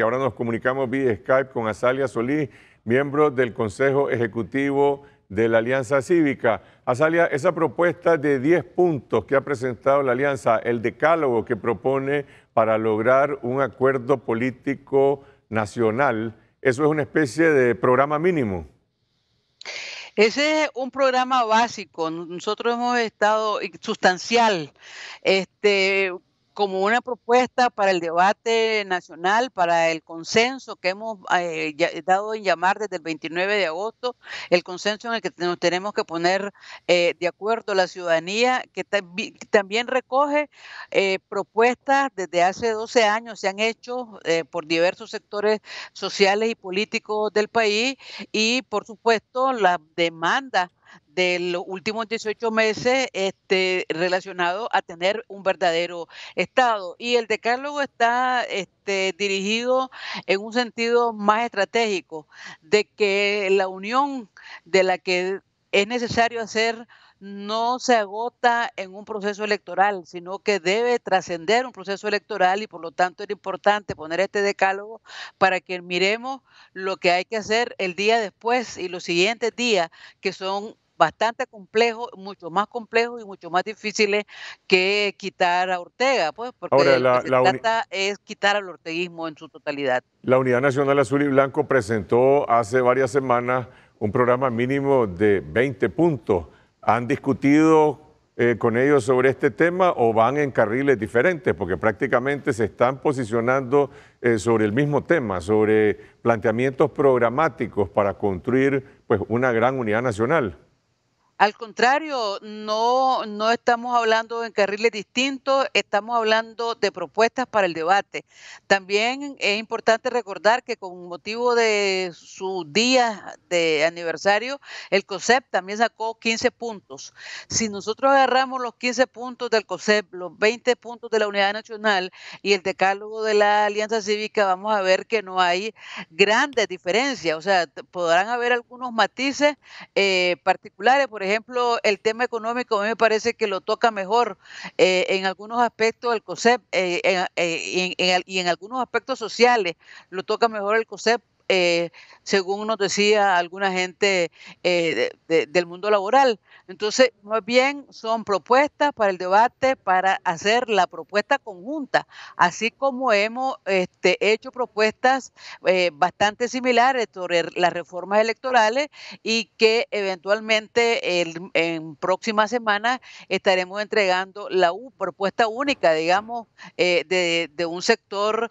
y ahora nos comunicamos vía Skype con Azalia Solís, miembro del Consejo Ejecutivo de la Alianza Cívica. Azalia, esa propuesta de 10 puntos que ha presentado la Alianza, el decálogo que propone para lograr un acuerdo político nacional, ¿eso es una especie de programa mínimo? Ese es un programa básico. Nosotros hemos estado sustancial, este, como una propuesta para el debate nacional, para el consenso que hemos eh, dado en llamar desde el 29 de agosto, el consenso en el que nos tenemos que poner eh, de acuerdo la ciudadanía, que también recoge eh, propuestas desde hace 12 años, se han hecho por diversos sectores sociales y políticos del país y, por supuesto, las demandas de los últimos 18 meses este, relacionado a tener un verdadero Estado. Y el decálogo está este, dirigido en un sentido más estratégico, de que la unión de la que es necesario hacer no se agota en un proceso electoral, sino que debe trascender un proceso electoral y por lo tanto era importante poner este decálogo para que miremos lo que hay que hacer el día después y los siguientes días, que son bastante complejos, mucho más complejos y mucho más difíciles que quitar a Ortega, pues, porque Ahora, la, lo se trata es quitar al orteguismo en su totalidad. La Unidad Nacional Azul y Blanco presentó hace varias semanas un programa mínimo de 20 puntos ¿Han discutido eh, con ellos sobre este tema o van en carriles diferentes? Porque prácticamente se están posicionando eh, sobre el mismo tema, sobre planteamientos programáticos para construir pues, una gran unidad nacional. Al contrario, no, estamos hablando en carriles distintos, estamos hablando de propuestas para el debate. También es importante recordar que con motivo de su día de aniversario, el COSEP también sacó 15 puntos. Si nosotros agarramos los 15 puntos del COSEP, los 20 puntos de la Unidad Nacional y el decálogo de la Alianza Cívica, vamos a ver que no hay grandes diferencias. O sea, podrán haber algunos matices eh, particulares, por ejemplo, ejemplo, el tema económico a mí me parece que lo toca mejor eh, en algunos aspectos el COSEP eh, eh, y en algunos aspectos sociales lo toca mejor el COSEP eh, según nos decía alguna gente eh, del mundo laboral. Entonces, más bien son propuestas para el debate, para hacer la propuesta conjunta, así como hemos este, hecho propuestas eh, bastante similares sobre las reformas electorales y que eventualmente en próximas semanas estaremos entregando la propuesta única, digamos, de, de, un sector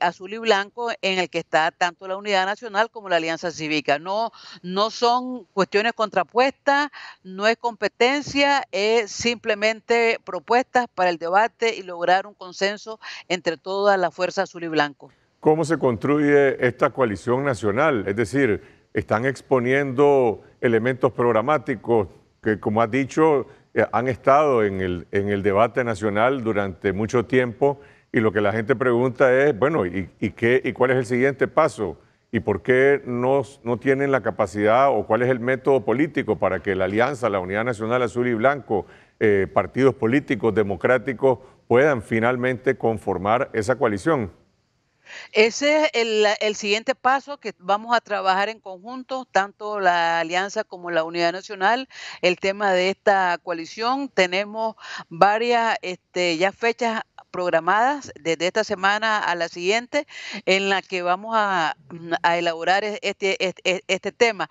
azul y blanco en el que está tanto la universidad nacional como la Alianza Cívica. No, no son cuestiones contrapuestas, no es competencia, es simplemente propuestas para el debate y lograr un consenso entre todas las fuerzas azul y blanco. ¿Cómo se construye esta coalición nacional? Es decir, están exponiendo elementos programáticos que, como has dicho, eh, han estado en el, en el debate nacional durante mucho tiempo y lo que la gente pregunta es, bueno, ¿y, y qué, y cuál es el siguiente paso? y por qué no, no tienen la capacidad o cuál es el método político para que la Alianza, la Unidad Nacional Azul y Blanco, eh, partidos políticos democráticos puedan finalmente conformar esa coalición. Ese es el, siguiente paso que vamos a trabajar en conjunto, tanto la Alianza como la Unidad Nacional, el tema de esta coalición. Tenemos varias este, ya fechas programadas desde esta semana a la siguiente en la que vamos a, mm, elaborar este, este, tema.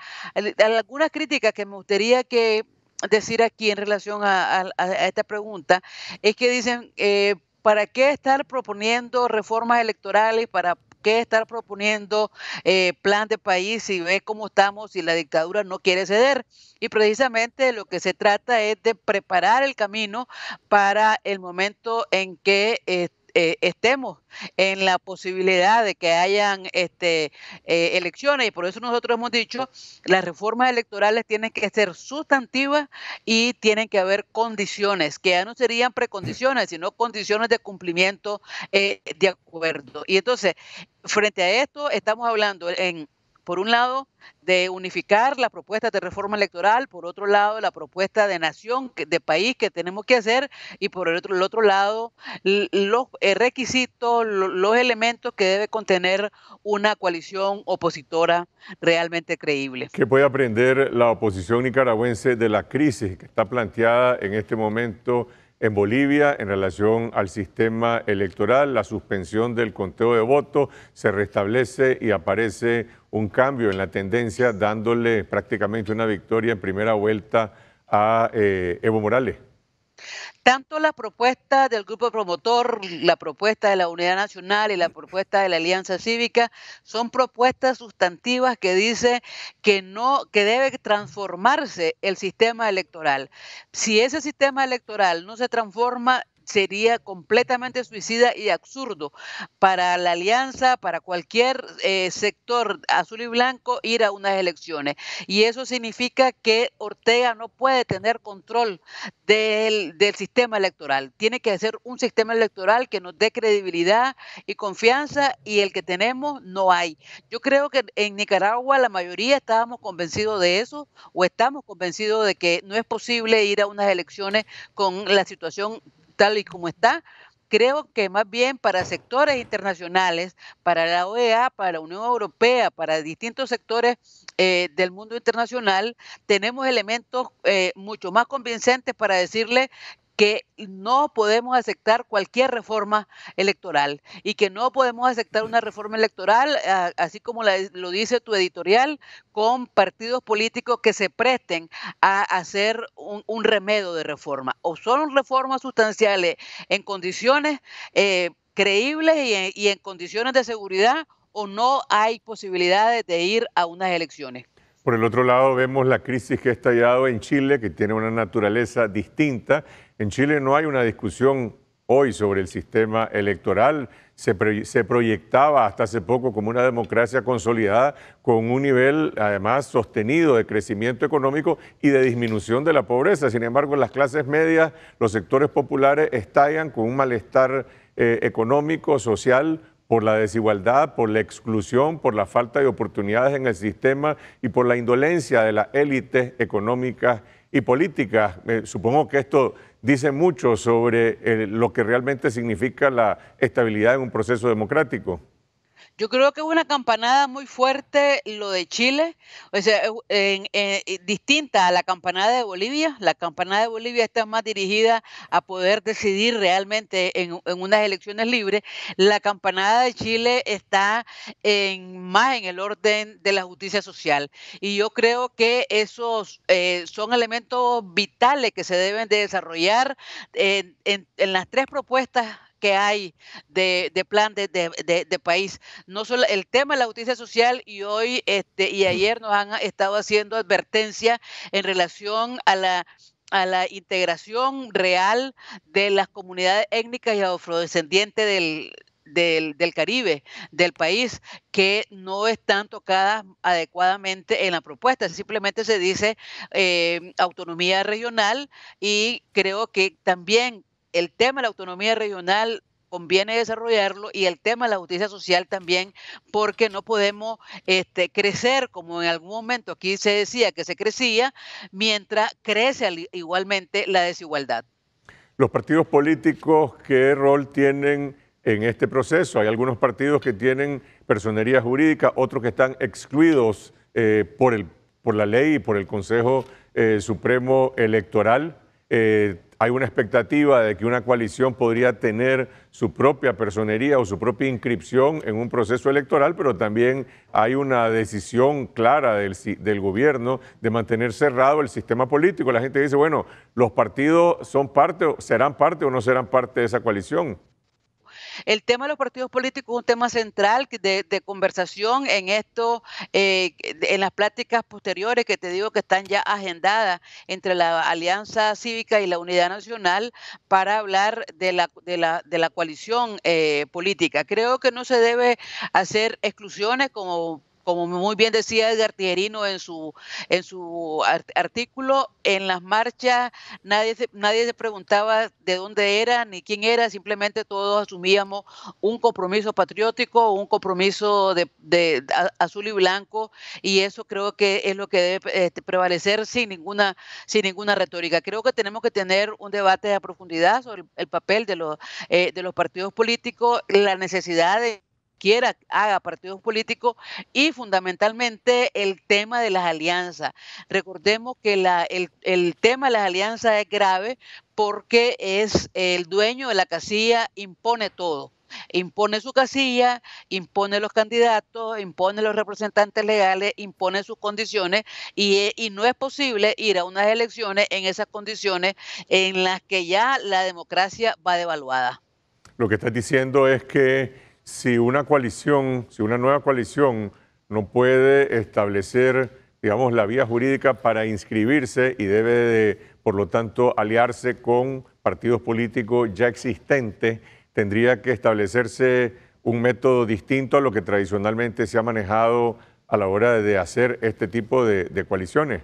Algunas críticas que me gustaría que decir aquí en relación a, esta pregunta es que dicen, eh, ¿para qué estar proponiendo reformas electorales para qué estar proponiendo eh, plan de país si ve cómo estamos y la dictadura no quiere ceder? Y precisamente lo que se trata es de preparar el camino para el momento en que... Eh, eh, estemos en la posibilidad de que hayan este, eh, elecciones y por eso nosotros hemos dicho las reformas electorales tienen que ser sustantivas y tienen que haber condiciones que ya no serían precondiciones sino condiciones de cumplimiento eh, de acuerdo y entonces frente a esto estamos hablando en por un lado, de unificar la propuesta de reforma electoral, por otro lado, la propuesta de nación, de país que tenemos que hacer, y por el otro, el otro lado, los eh, requisitos, los elementos que debe contener una coalición opositora realmente creíble. ¿Qué puede aprender la oposición nicaragüense de la crisis que está planteada en este momento? en Bolivia en relación al sistema electoral, la suspensión del conteo de votos, se restablece y aparece un cambio en la tendencia, dándole prácticamente una victoria en primera vuelta a eh, Evo Morales. Tanto la propuesta del grupo promotor, la propuesta de la Unidad Nacional y la propuesta de la Alianza Cívica son propuestas sustantivas que dice que no que debe transformarse el sistema electoral. Si ese sistema electoral no se transforma, sería completamente suicida y absurdo para la alianza, para cualquier eh, sector azul y blanco ir a unas elecciones. Y eso significa que Ortega no puede tener control del, sistema electoral. Tiene que ser un sistema electoral que nos dé credibilidad y confianza y el que tenemos no hay. Yo creo que en Nicaragua la mayoría estábamos convencidos de eso o estamos convencidos de que no es posible ir a unas elecciones con la situación tal y como está, creo que más bien para sectores internacionales, para la OEA, para la Unión Europea, para distintos sectores eh, del mundo internacional, tenemos elementos eh, mucho más convincentes para decirle que no podemos aceptar cualquier reforma electoral y que no podemos aceptar una reforma electoral, así como lo dice tu editorial, con partidos políticos que se presten a hacer un, remedio de reforma. O son reformas sustanciales en condiciones eh, creíbles y en condiciones de seguridad o no hay posibilidades de ir a unas elecciones. Por el otro lado, vemos la crisis que ha estallado en Chile, que tiene una naturaleza distinta en Chile no hay una discusión hoy sobre el sistema electoral. Se, proyectaba hasta hace poco como una democracia consolidada con un nivel además sostenido de crecimiento económico y de disminución de la pobreza. Sin embargo, las clases medias, los sectores populares estallan con un malestar eh, económico, social, por la desigualdad, por la exclusión, por la falta de oportunidades en el sistema y por la indolencia de las élites económicas y política, eh, supongo que esto dice mucho sobre eh, lo que realmente significa la estabilidad en un proceso democrático. Yo creo que es una campanada muy fuerte lo de Chile, o sea, eh, en, eh, distinta a la campanada de Bolivia. La campanada de Bolivia está más dirigida a poder decidir realmente en, unas elecciones libres. La campanada de Chile está en, más en el orden de la justicia social. Y yo creo que esos eh, son elementos vitales que se deben de desarrollar en las tres propuestas que hay de, plan de, de, país. No solo el tema de la justicia social y hoy este, y ayer nos han ah, estado haciendo advertencia en relación a la a la integración real de las comunidades étnicas y afrodescendientes del, del, Caribe, del país, que no están tocadas adecuadamente en la propuesta. Simplemente se dice eh, autonomía regional y creo que también el tema de la autonomía regional conviene desarrollarlo y el tema de la justicia social también, porque no podemos este, crecer como en algún momento aquí se decía que se crecía, mientras crece igualmente la desigualdad. Los partidos políticos, ¿qué rol tienen en este proceso? Hay algunos partidos que tienen personería jurídica, otros que están excluidos eh, por, el, por la ley y por el Consejo eh, Supremo Electoral. Eh, hay una expectativa de que una coalición podría tener su propia personería o su propia inscripción en un proceso electoral, pero también hay una decisión clara del, gobierno de mantener cerrado el sistema político. La gente dice, bueno, los partidos son parte, serán parte o no serán parte de esa coalición. El tema de los partidos políticos es un tema central de, conversación en esto, eh, en las pláticas posteriores que te digo que están ya agendadas entre la Alianza Cívica y la Unidad Nacional para hablar de la, de la, coalición eh, política. Creo que no se debe hacer exclusiones como como muy bien decía Edgar Tijerino en su, en su artículo, en las marchas nadie se, nadie se preguntaba de dónde era ni quién era, simplemente todos asumíamos un compromiso patriótico, un compromiso de, azul y blanco, y eso creo que es lo que debe este, prevalecer sin ninguna, sin ninguna retórica. Creo que tenemos que tener un debate a profundidad sobre el, papel de los, eh, de los partidos políticos, la necesidad de quiera haga partidos políticos y fundamentalmente el tema de las alianzas. Recordemos que el, tema de las alianzas es grave porque es el dueño de la casilla, impone todo impone su casilla, impone los candidatos, impone los representantes legales, impone sus condiciones y, e, y, no es posible ir a unas elecciones en esas condiciones en las que ya la democracia va devaluada. Lo que estás diciendo es que si una coalición, si una nueva coalición no puede establecer, digamos, la vía jurídica para inscribirse y debe, por lo tanto, aliarse con partidos políticos ya existentes, tendría que establecerse un método distinto a lo que tradicionalmente se ha manejado a la hora de hacer este tipo de coaliciones.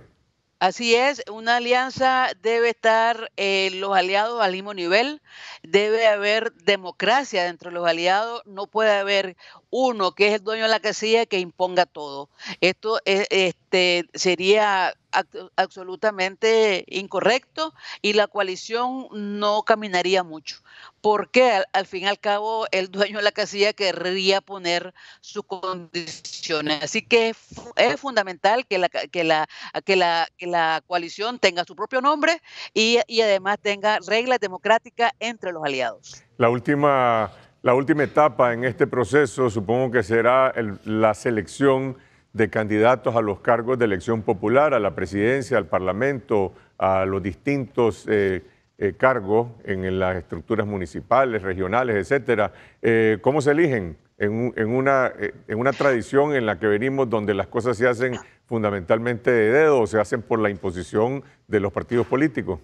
Así es, una alianza debe estar eh, los aliados al mismo nivel, debe haber democracia dentro de los aliados, no puede haber uno que es el dueño de la casilla que imponga todo. Esto este, sería absolutamente incorrecto y la coalición no caminaría mucho, porque al, fin y al cabo el dueño de la casilla querría poner sus condiciones. Así que es, fundamental que la, que, la, que, la, coalición tenga su propio nombre y, y además tenga reglas democráticas entre los aliados. La última la última etapa en este proceso supongo que será la selección de candidatos a los cargos de elección popular, a la presidencia, al parlamento, a los distintos eh, eh, cargos en, las estructuras municipales, regionales, etcétera. Eh, ¿Cómo se eligen? En, en, una, tradición en la que venimos donde las cosas se hacen fundamentalmente de dedo, o se hacen por la imposición de los partidos políticos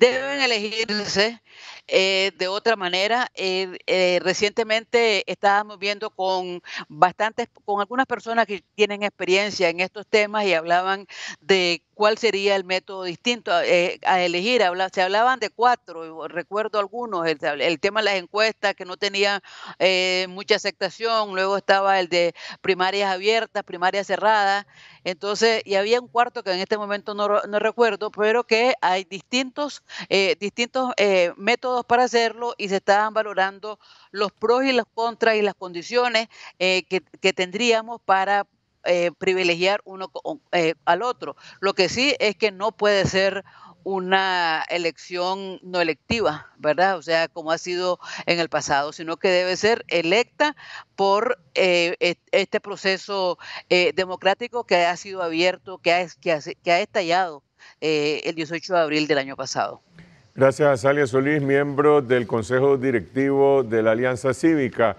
deben elegirse eh, de otra manera. Eh, eh, recientemente estábamos viendo con bastantes, con algunas personas que tienen experiencia en estos temas y hablaban de cuál sería el método distinto a, elegir. se hablaban de cuatro, recuerdo algunos, el, el tema de las encuestas que no tenía mucha aceptación, luego estaba el de primarias abiertas, primarias cerradas entonces, y había un cuarto que en este momento no, recuerdo, pero que hay distintos, eh, distintos eh, métodos para hacerlo y se estaban valorando los pros y los contras y las condiciones eh, que, tendríamos para privilegiar uno al otro. Lo que sí es que no puede ser una elección no electiva, ¿verdad? O sea, como ha sido en el pasado, sino que debe ser electa por eh, e, este proceso eh, democrático que ha sido abierto, que ha, que ha, estallado eh, el 18 de abril del año pasado. Gracias, Salia Solís, miembro del Consejo Directivo de la Alianza Cívica.